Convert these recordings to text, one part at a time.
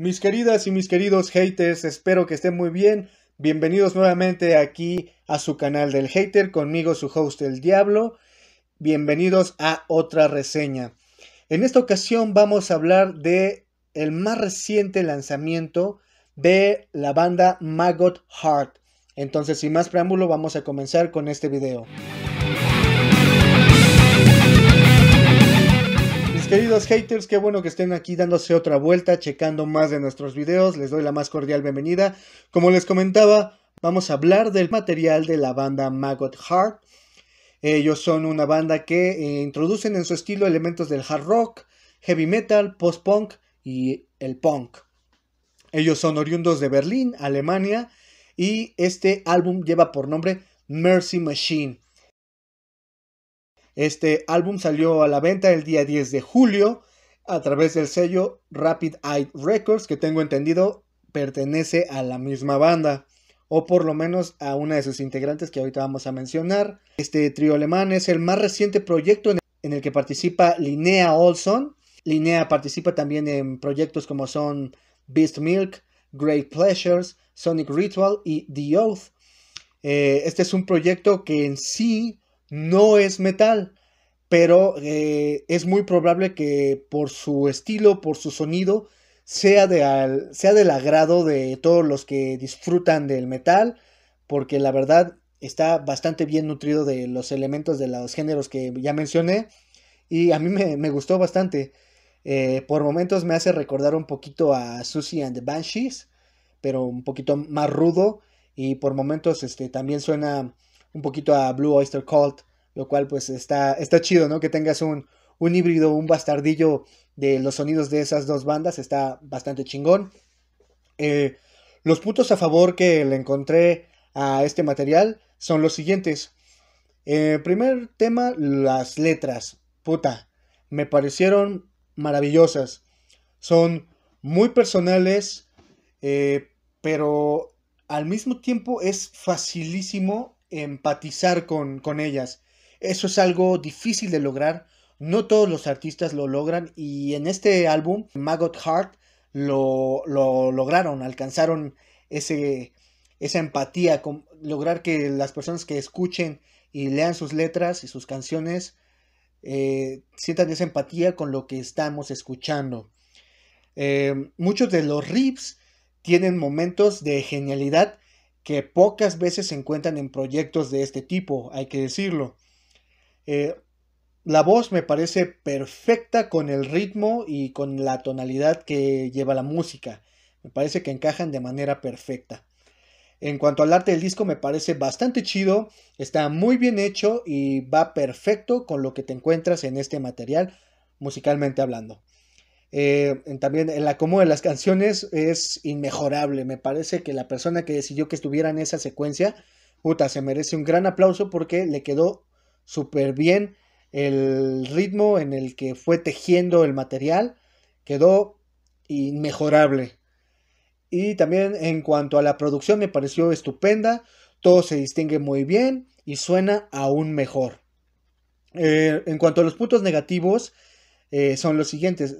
Mis queridas y mis queridos haters, espero que estén muy bien. Bienvenidos nuevamente aquí a su canal del hater, conmigo su host el Diablo. Bienvenidos a otra reseña. En esta ocasión vamos a hablar de el más reciente lanzamiento de la banda Maggot Heart. Entonces, sin más preámbulo, vamos a comenzar con este video. queridos haters, qué bueno que estén aquí dándose otra vuelta, checando más de nuestros videos. Les doy la más cordial bienvenida. Como les comentaba, vamos a hablar del material de la banda Maggot Heart. Ellos son una banda que eh, introducen en su estilo elementos del hard rock, heavy metal, post-punk y el punk. Ellos son oriundos de Berlín, Alemania, y este álbum lleva por nombre Mercy Machine. Este álbum salió a la venta el día 10 de julio a través del sello Rapid Eye Records, que tengo entendido pertenece a la misma banda, o por lo menos a una de sus integrantes que ahorita vamos a mencionar. Este trío alemán es el más reciente proyecto en el que participa Linnea Olson. Linnea participa también en proyectos como son Beast Milk, Great Pleasures, Sonic Ritual y The Oath. Eh, este es un proyecto que en sí no es metal, pero eh, es muy probable que por su estilo, por su sonido, sea, de sea del agrado de todos los que disfrutan del metal, porque la verdad está bastante bien nutrido de los elementos de los géneros que ya mencioné, y a mí me, gustó bastante. Eh, por momentos me hace recordar un poquito a Susie and the Banshees, pero un poquito más rudo, y por momentos este, también suena un poquito a Blue Oyster Cult, lo cual pues está, está chido, ¿no? Que tengas un, híbrido, un bastardillo de los sonidos de esas dos bandas, está bastante chingón. Eh, los puntos a favor que le encontré a este material son los siguientes. Eh, primer tema, las letras. Puta, me parecieron maravillosas. Son muy personales, eh, pero al mismo tiempo es facilísimo empatizar con, ellas. Eso es algo difícil de lograr, no todos los artistas lo logran y en este álbum, Maggot Heart, lo, lograron, alcanzaron ese, esa empatía, con, lograr que las personas que escuchen y lean sus letras y sus canciones eh, sientan esa empatía con lo que estamos escuchando. Eh, muchos de los riffs tienen momentos de genialidad que pocas veces se encuentran en proyectos de este tipo, hay que decirlo. Eh, la voz me parece perfecta con el ritmo y con la tonalidad que lleva la música. Me parece que encajan de manera perfecta. En cuanto al arte del disco me parece bastante chido, está muy bien hecho y va perfecto con lo que te encuentras en este material musicalmente hablando. Eh, también el acomodo de las canciones es inmejorable. Me parece que la persona que decidió que estuviera en esa secuencia, puta, se merece un gran aplauso porque le quedó súper bien el ritmo en el que fue tejiendo el material. Quedó inmejorable. Y también en cuanto a la producción me pareció estupenda. Todo se distingue muy bien y suena aún mejor. Eh, en cuanto a los puntos negativos, eh, son los siguientes.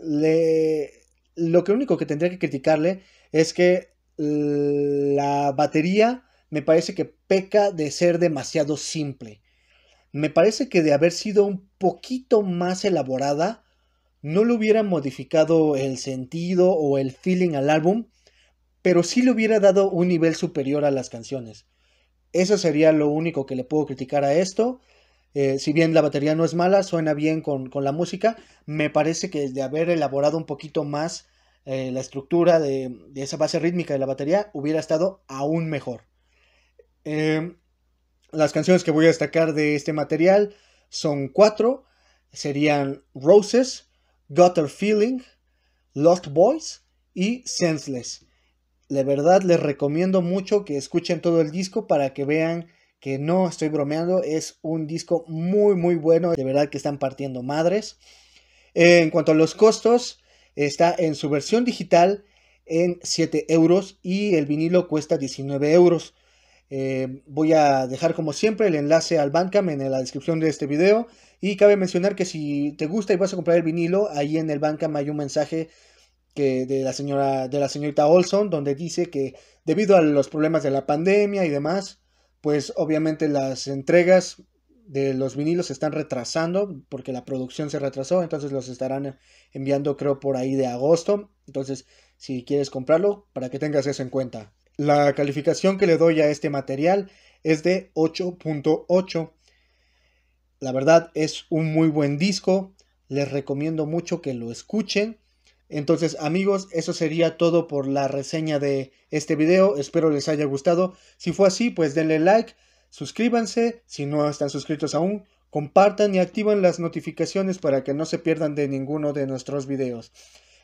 lo que único que tendría que criticarle es que la batería me parece que peca de ser demasiado simple. Me parece que de haber sido un poquito más elaborada, no le hubiera modificado el sentido o el feeling al álbum, pero sí le hubiera dado un nivel superior a las canciones. Eso sería lo único que le puedo criticar a esto. Eh, si bien la batería no es mala, suena bien con, la música, me parece que de haber elaborado un poquito más eh, la estructura de, esa base rítmica de la batería, hubiera estado aún mejor. Em, las canciones que voy a destacar de este material son cuatro, serían Roses, Gutter Feeling, Lost Boys y Senseless. La verdad les recomiendo mucho que escuchen todo el disco para que vean que no estoy bromeando, es un disco muy muy bueno, de verdad que están partiendo madres. Eh, en cuanto a los costos, está en su versión digital en 7 euros y el vinilo cuesta 19 euros. Eh, voy a dejar como siempre el enlace al Bandcamp en la descripción de este video. Y cabe mencionar que si te gusta y vas a comprar el vinilo, ahí en el Bandcamp hay un mensaje que de la señora de la señorita Olson donde dice que debido a los problemas de la pandemia y demás, pues obviamente las entregas de los vinilos se están retrasando porque la producción se retrasó, entonces los estarán enviando creo por ahí de agosto, entonces si quieres comprarlo, para que tengas eso en cuenta. La calificación que le doy a este material es de 8.8. La verdad es un muy buen disco, les recomiendo mucho que lo escuchen. Entonces amigos, eso sería todo por la reseña de este video, espero les haya gustado, si fue así pues denle like, suscríbanse, si no están suscritos aún, compartan y activen las notificaciones para que no se pierdan de ninguno de nuestros videos.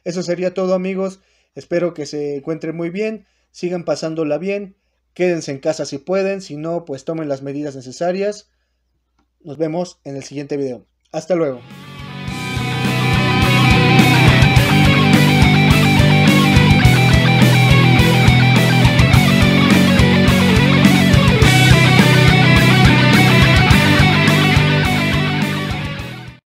Eso sería todo amigos, espero que se encuentren muy bien, sigan pasándola bien, quédense en casa si pueden, si no pues tomen las medidas necesarias. Nos vemos en el siguiente video. Hasta luego.